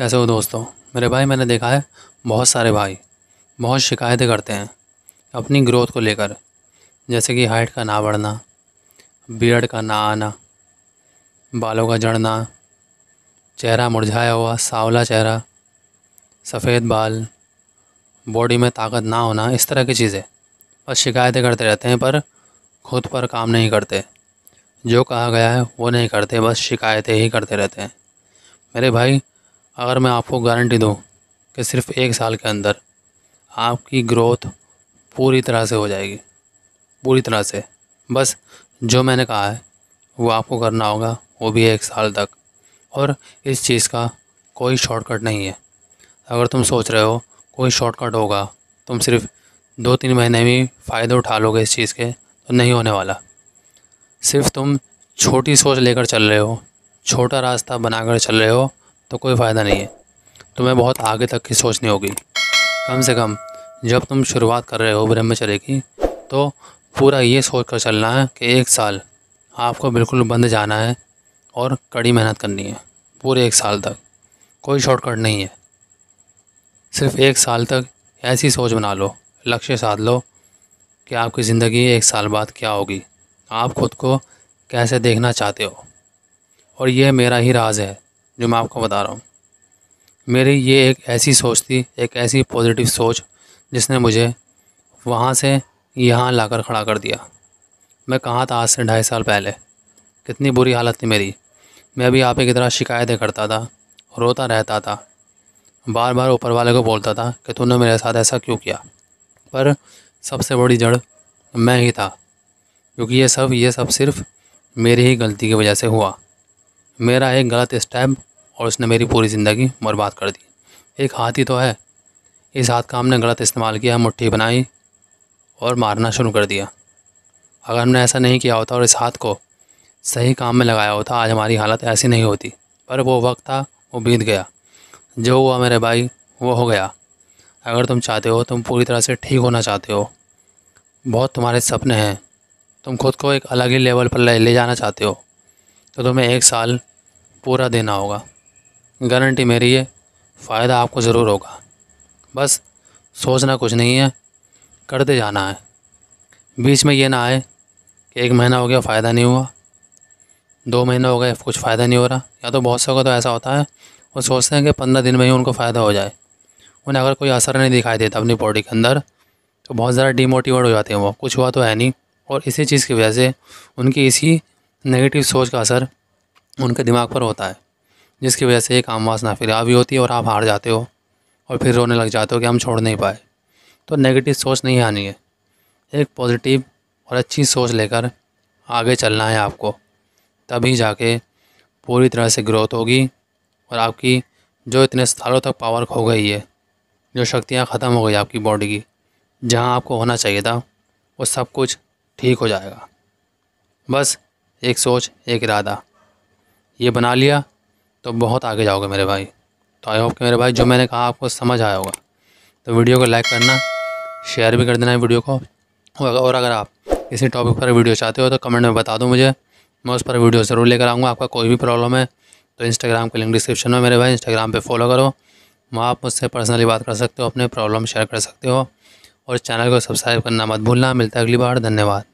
कैसे हो दोस्तों मेरे भाई मैंने देखा है बहुत सारे भाई बहुत शिकायतें करते हैं अपनी ग्रोथ को लेकर जैसे कि हाइट का ना बढ़ना बियर्ड का ना आना बालों का जड़ना चेहरा मुरझाया हुआ सावला चेहरा सफ़ेद बाल बॉडी में ताकत ना होना इस तरह की चीज़ें बस शिकायतें करते रहते हैं पर खुद पर काम नहीं करते जो कहा गया है वो नहीं करते बस शिकायतें ही करते रहते हैं मेरे भाई अगर मैं आपको गारंटी दूँ कि सिर्फ़ एक साल के अंदर आपकी ग्रोथ पूरी तरह से हो जाएगी पूरी तरह से बस जो मैंने कहा है वो आपको करना होगा वो भी एक साल तक और इस चीज़ का कोई शॉर्टकट नहीं है अगर तुम सोच रहे हो कोई शॉर्टकट होगा तुम सिर्फ दो तीन महीने में फ़ायदा उठा लोगे इस चीज़ के तो नहीं होने वाला सिर्फ तुम छोटी सोच लेकर चल रहे हो छोटा रास्ता बनाकर चल रहे हो तो कोई फ़ायदा नहीं है तुम्हें बहुत आगे तक की सोचनी होगी कम से कम जब तुम शुरुआत कर रहे हो ब्रह्मचर्य की तो पूरा ये सोच कर चलना है कि एक साल आपको बिल्कुल बंद जाना है और कड़ी मेहनत करनी है पूरे एक साल तक कोई शॉर्टकट नहीं है सिर्फ एक साल तक ऐसी सोच बना लो लक्ष्य साध लो कि आपकी ज़िंदगी एक साल बाद क्या होगी आप खुद को कैसे देखना चाहते हो और यह मेरा ही राज है जो मैं आपको बता रहा हूँ मेरी ये एक ऐसी सोच थी एक ऐसी पॉजिटिव सोच जिसने मुझे वहाँ से यहाँ लाकर खड़ा कर दिया मैं कहाँ था आज से ढाई साल पहले कितनी बुरी हालत थी मेरी मैं भी आप ही की तरह शिकायतें करता था रोता रहता था बार बार ऊपर वाले को बोलता था कि तूने मेरे साथ ऐसा क्यों किया पर सबसे बड़ी जड़ मैं ही था क्योंकि ये सब ये सब सिर्फ मेरी ही गलती की वजह से हुआ मेरा एक गलत स्टेप और उसने मेरी पूरी ज़िंदगी बर्बाद कर दी एक हाथ ही तो है इस हाथ का हमने गलत इस्तेमाल किया मुट्ठी बनाई और मारना शुरू कर दिया अगर हमने ऐसा नहीं किया होता और इस हाथ को सही काम में लगाया होता आज हमारी हालत ऐसी नहीं होती पर वो वक्त था वो बीत गया जो हुआ मेरे भाई वो हो गया अगर तुम चाहते हो तुम पूरी तरह से ठीक होना चाहते हो बहुत तुम्हारे सपने हैं तुम खुद को एक अलग ही लेवल पर ले जाना चाहते हो तो तुम्हें एक साल पूरा देना होगा गारंटी मेरी है फ़ायदा आपको ज़रूर होगा बस सोचना कुछ नहीं है करते जाना है बीच में ये ना आए कि एक महीना हो गया फ़ायदा नहीं हुआ दो महीना हो गए कुछ फ़ायदा नहीं हो रहा या तो बहुत से को तो ऐसा होता है वो सोचते हैं कि पंद्रह दिन में ही उनको फ़ायदा हो जाए उन्हें अगर कोई असर नहीं दिखाई देता अपनी बॉडी के अंदर तो बहुत ज़्यादा डीमोटिवेट हो जाते हैं वो कुछ हुआ तो है नहीं और इसी चीज़ की वजह से उनकी इसी नेगेटिव सोच का असर उनके दिमाग पर होता है जिसकी वजह से एक आम वासना फिर भी होती है और आप हार जाते हो और फिर रोने लग जाते हो कि हम छोड़ नहीं पाए तो नेगेटिव सोच नहीं आनी है एक पॉजिटिव और अच्छी सोच लेकर आगे चलना है आपको तभी जाके पूरी तरह से ग्रोथ होगी और आपकी जो इतने सालों तक पावर खो गई है जो शक्तियाँ ख़त्म हो गई आपकी बॉडी की जहाँ आपको होना चाहिए था वो सब कुछ ठीक हो जाएगा बस एक सोच एक इरादा ये बना लिया तो बहुत आगे जाओगे मेरे भाई तो आई होप कि मेरे भाई जो मैंने कहा आपको समझ आया होगा तो वीडियो को लाइक करना शेयर भी कर देना है वीडियो को और अगर आप किसी टॉपिक पर वीडियो चाहते हो तो कमेंट में बता दो मुझे मैं उस पर वीडियो ज़रूर लेकर आऊँगा आपका कोई भी प्रॉब्लम है तो इंस्टाग्राम का लिंक डिस्क्रिप्शन में मेरे भाई इंस्टाग्राम पर फॉलो करो वहाँ आप मुझसे पर्सनली बात कर सकते हो अपने प्रॉब्लम शेयर कर सकते हो और चैनल को सब्सक्राइब करना मत भूलना मिलता है अगली बार धन्यवाद